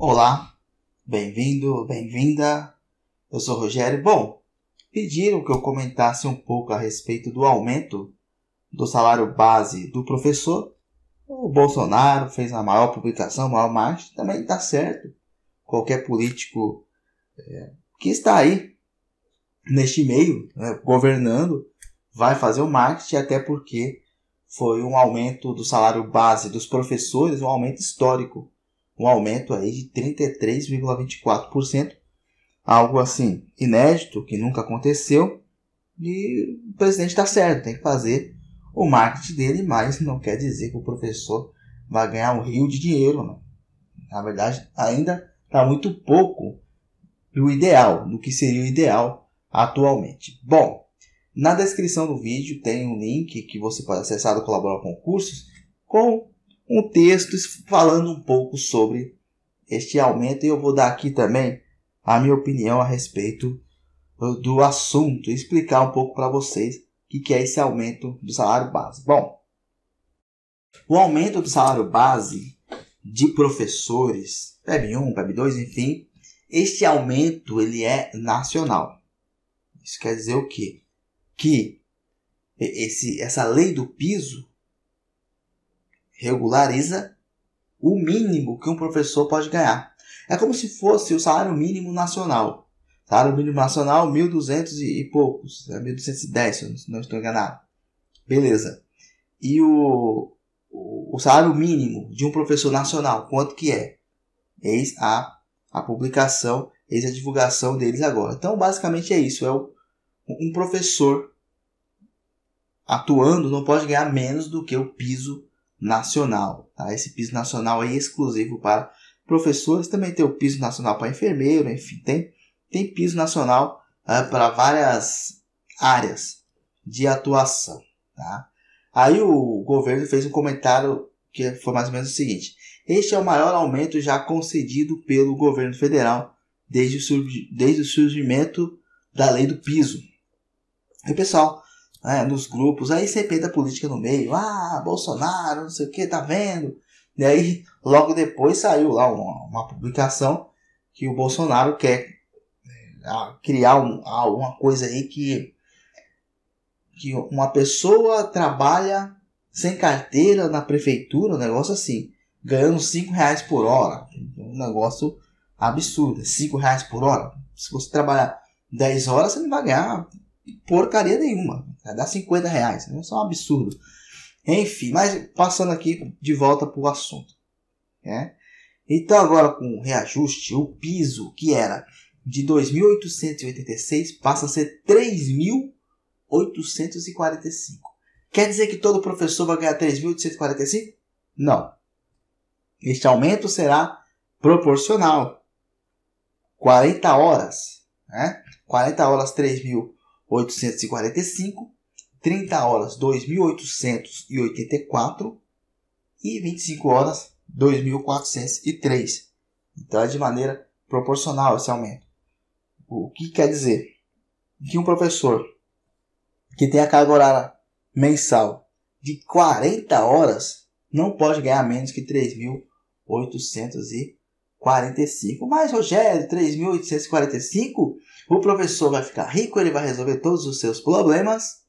Olá, bem-vindo, bem-vinda. Eu sou Rogério. Bom, pediram que eu comentasse um pouco a respeito do aumento do salário base do professor. O Bolsonaro fez a maior publicação, a maior marcha, também está certo. Qualquer político é, que está aí neste meio, né, governando, vai fazer o marketing, até porque foi um aumento do salário base dos professores, um aumento histórico um aumento aí de 33,24%, algo assim inédito que nunca aconteceu. E o presidente está certo, tem que fazer o marketing dele, mas não quer dizer que o professor vai ganhar um rio de dinheiro. Não. Na verdade, ainda está muito pouco do ideal, do que seria o ideal atualmente. Bom, na descrição do vídeo tem um link que você pode acessar do colaborar Concursos com um texto falando um pouco sobre este aumento e eu vou dar aqui também a minha opinião a respeito do assunto, explicar um pouco para vocês o que, é esse aumento do salário base. Bom, o aumento do salário base de professores, PEB 1, PEB 2, enfim, este aumento ele é nacional. Isso quer dizer o quê? Que esse, essa lei do piso regulariza o mínimo que um professor pode ganhar. É como se fosse o salário mínimo nacional. Salário mínimo nacional, 1.200 e, e poucos. 1.210, é se não estou enganado. Beleza. E o, o, o salário mínimo de um professor nacional, quanto que é? Eis a, a publicação, eis a divulgação deles agora. Então, basicamente é isso. É o, um professor atuando não pode ganhar menos do que o piso nacional. Tá? Esse piso nacional é exclusivo para professores, também tem o piso nacional para enfermeiro, enfim, tem, tem piso nacional uh, para várias áreas de atuação. Tá? Aí o governo fez um comentário que foi mais ou menos o seguinte: Este é o maior aumento já concedido pelo governo federal desde o, desde o surgimento da lei do piso. E pessoal, né, nos grupos, aí você da a política no meio, ah, Bolsonaro, não sei o que, tá vendo? E aí, logo depois saiu lá uma, uma publicação que o Bolsonaro quer né, criar um, alguma coisa aí que, que uma pessoa trabalha sem carteira na prefeitura, um negócio assim, ganhando 5 reais por hora. Um negócio absurdo, 5 reais por hora. Se você trabalhar 10 horas, você não vai ganhar porcaria nenhuma. Cara, dá 50 reais. Né? Isso é um absurdo. Enfim, mas passando aqui de volta para o assunto. Né? Então agora com o reajuste, o piso que era de 2.886 passa a ser 3.845. Quer dizer que todo professor vai ganhar 3.845? Não. Este aumento será proporcional. 40 horas, né? 40 horas 3.000 845, 30 horas 2884 e 25 horas 2403. Então é de maneira proporcional esse aumento. O que quer dizer? Que um professor que tem a carga horária mensal de 40 horas não pode ganhar menos que 3.845. Mas, Rogério, 3.845 o professor vai ficar rico, ele vai resolver todos os seus problemas?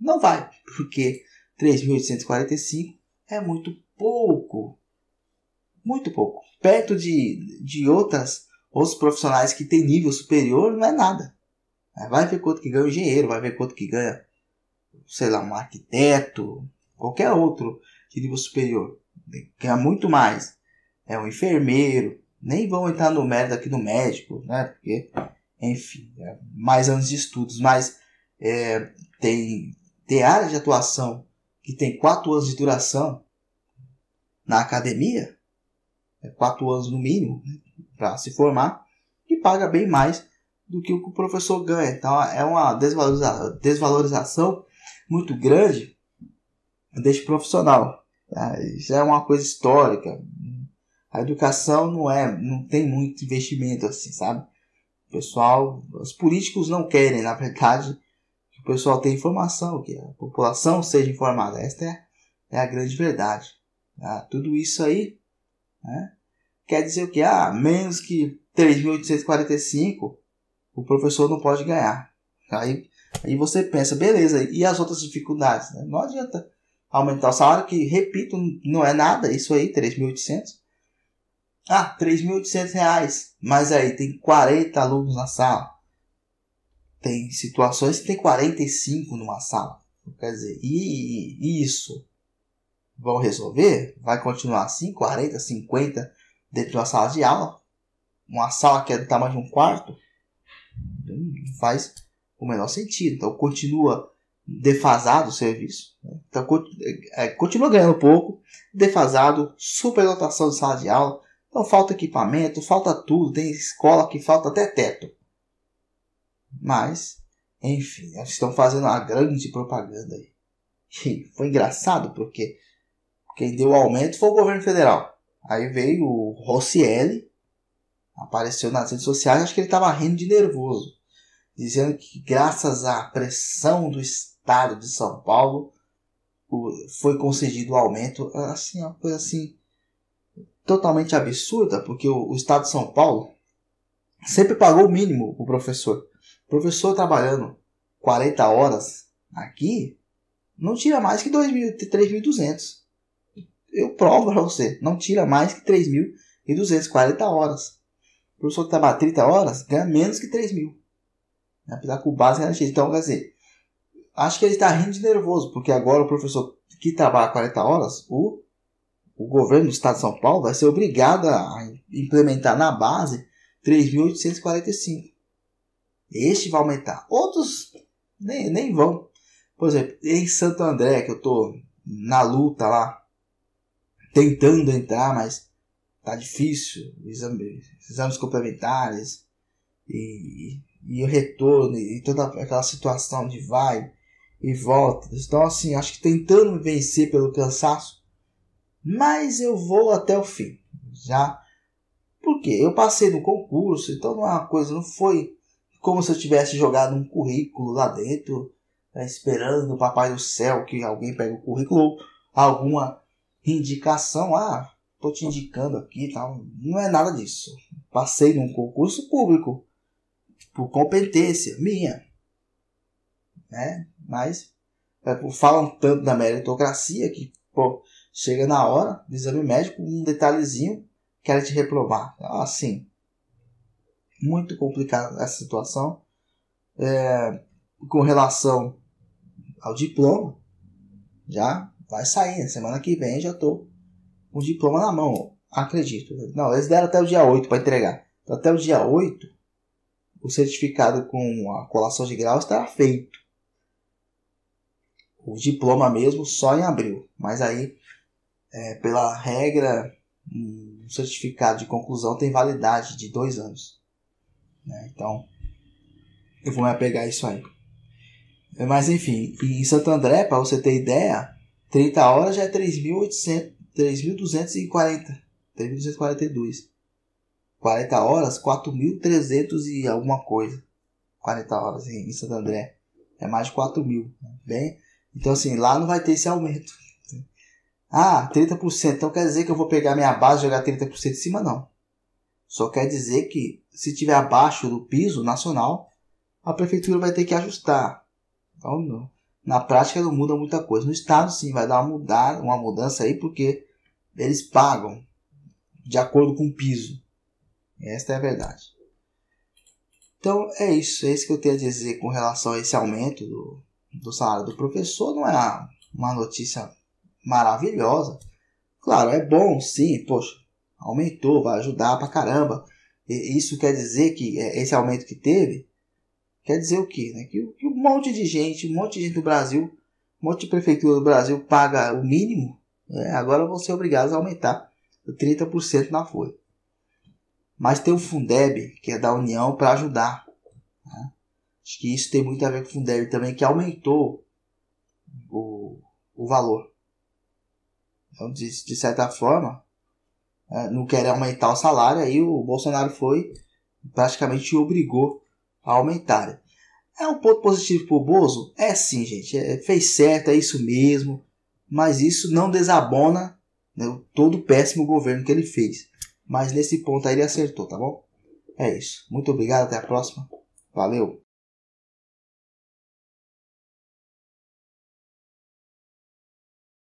Não vai, porque 3.845 é muito pouco. Muito pouco. Perto de, de outras, outros profissionais que têm nível superior, não é nada. Vai ver quanto que ganha o engenheiro, vai ver quanto que ganha, sei lá, um arquiteto, qualquer outro de nível superior. Ganha muito mais. É um enfermeiro. Nem vão entrar no mérito aqui no médico, né? Porque enfim, é, mais anos de estudos, mas é, tem, tem área de atuação que tem quatro anos de duração na academia, é quatro anos no mínimo, né, para se formar, e paga bem mais do que o que o professor ganha. Então é uma desvaloriza desvalorização muito grande deste profissional. Ah, isso é uma coisa histórica. A educação não é, não tem muito investimento assim, sabe? pessoal, os políticos não querem, na verdade, que o pessoal tenha informação, que a população seja informada. Esta é, é a grande verdade. Tá? Tudo isso aí né, quer dizer o que? Ah, menos que 3.845 o professor não pode ganhar. Aí, aí você pensa, beleza, e as outras dificuldades? Né? Não adianta aumentar o salário, que, repito, não é nada, isso aí, 3.800. Ah, R$ reais. Mas aí tem 40 alunos na sala. Tem situações que tem 45 numa sala. Quer dizer, e isso vão resolver? Vai continuar assim, 40, 50 dentro de uma sala de aula? Uma sala que é do tamanho de um quarto? Não hum, faz o menor sentido. Então continua defasado o serviço. Né? Então, é, continua ganhando pouco, defasado, superlotação de sala de aula, então falta equipamento, falta tudo, tem escola que falta até teto. Mas, enfim, eles estão fazendo uma grande propaganda aí. E foi engraçado porque quem deu o aumento foi o governo federal. Aí veio o Rossielli, apareceu nas redes sociais, acho que ele estava rindo de nervoso, dizendo que graças à pressão do Estado de São Paulo foi concedido o aumento. Assim, uma coisa assim totalmente absurda, porque o, o Estado de São Paulo sempre pagou o mínimo o professor. O professor trabalhando 40 horas aqui não tira mais que 3.200. Eu provo para você, não tira mais que 3.240 horas. O professor que trabalha 30 horas ganha menos que 3.000. Apesar que o básico era gente Então, quer dizer, acho que ele está rindo de nervoso, porque agora o professor que trabalha 40 horas, o o governo do Estado de São Paulo vai ser obrigado a implementar na base 3.845. Este vai aumentar. Outros nem, nem vão. Por exemplo, em Santo André, que eu estou na luta lá, tentando entrar, mas tá difícil. Exames, exames complementares e, e o retorno e toda aquela situação de vai e volta. Então, assim, acho que tentando vencer pelo cansaço, mas eu vou até o fim, já. Porque eu passei no concurso, então não é uma coisa, não foi como se eu tivesse jogado um currículo lá dentro, né, esperando o papai do céu que alguém pegue o currículo, alguma indicação, ah, tô te indicando aqui e tal. Não é nada disso. Passei num concurso público por competência minha, né? Mas é, falam tanto da meritocracia que pô, Chega na hora do exame médico, um detalhezinho, quer te reprovar. Então, assim, muito complicada essa situação. É, com relação ao diploma, já vai sair. Né? Semana que vem já tô com o diploma na mão, acredito. Não, eles deram até o dia 8 para entregar. Então, até o dia 8, o certificado com a colação de grau estará feito. O diploma mesmo só em abril. Mas aí é, pela regra, um certificado de conclusão tem validade de dois anos. Né? Então, eu vou me apegar a isso aí. É, mas enfim, em Santo André, para você ter ideia, 30 horas já é 3.240. 3.242. 40 horas, 4.300 e alguma coisa. 40 horas em, Santo André. É mais de 4.000. mil. Né? Bem, então, assim, lá não vai ter esse aumento. Ah, 30%. Então quer dizer que eu vou pegar minha base e jogar 30% em cima? Não. Só quer dizer que se tiver abaixo do piso nacional, a prefeitura vai ter que ajustar. Então, não. na prática não muda muita coisa. No estado, sim, vai dar uma, mudar, uma mudança aí, porque eles pagam de acordo com o piso. Esta é a verdade. Então, é isso. É isso que eu tenho a dizer com relação a esse aumento do, do salário do professor. Não é uma notícia maravilhosa. Claro, é bom, sim, poxa, aumentou, vai ajudar pra caramba. E isso quer dizer que é, esse aumento que teve quer dizer o quê? Né? Que, que um monte de gente, um monte de gente do Brasil, um monte de prefeitura do Brasil paga o mínimo, né? agora vão ser obrigados a aumentar 30% na folha. Mas tem o Fundeb, que é da União, para ajudar. Né? Acho que isso tem muito a ver com o Fundeb também, que aumentou o, o valor. Então, de, de certa forma, é, não quer aumentar o salário, aí o Bolsonaro foi praticamente obrigou a aumentar. É um ponto positivo pro Bozo? É sim, gente. É, fez certo, é isso mesmo. Mas isso não desabona né, todo o péssimo governo que ele fez. Mas nesse ponto aí ele acertou, tá bom? É isso. Muito obrigado, até a próxima. Valeu!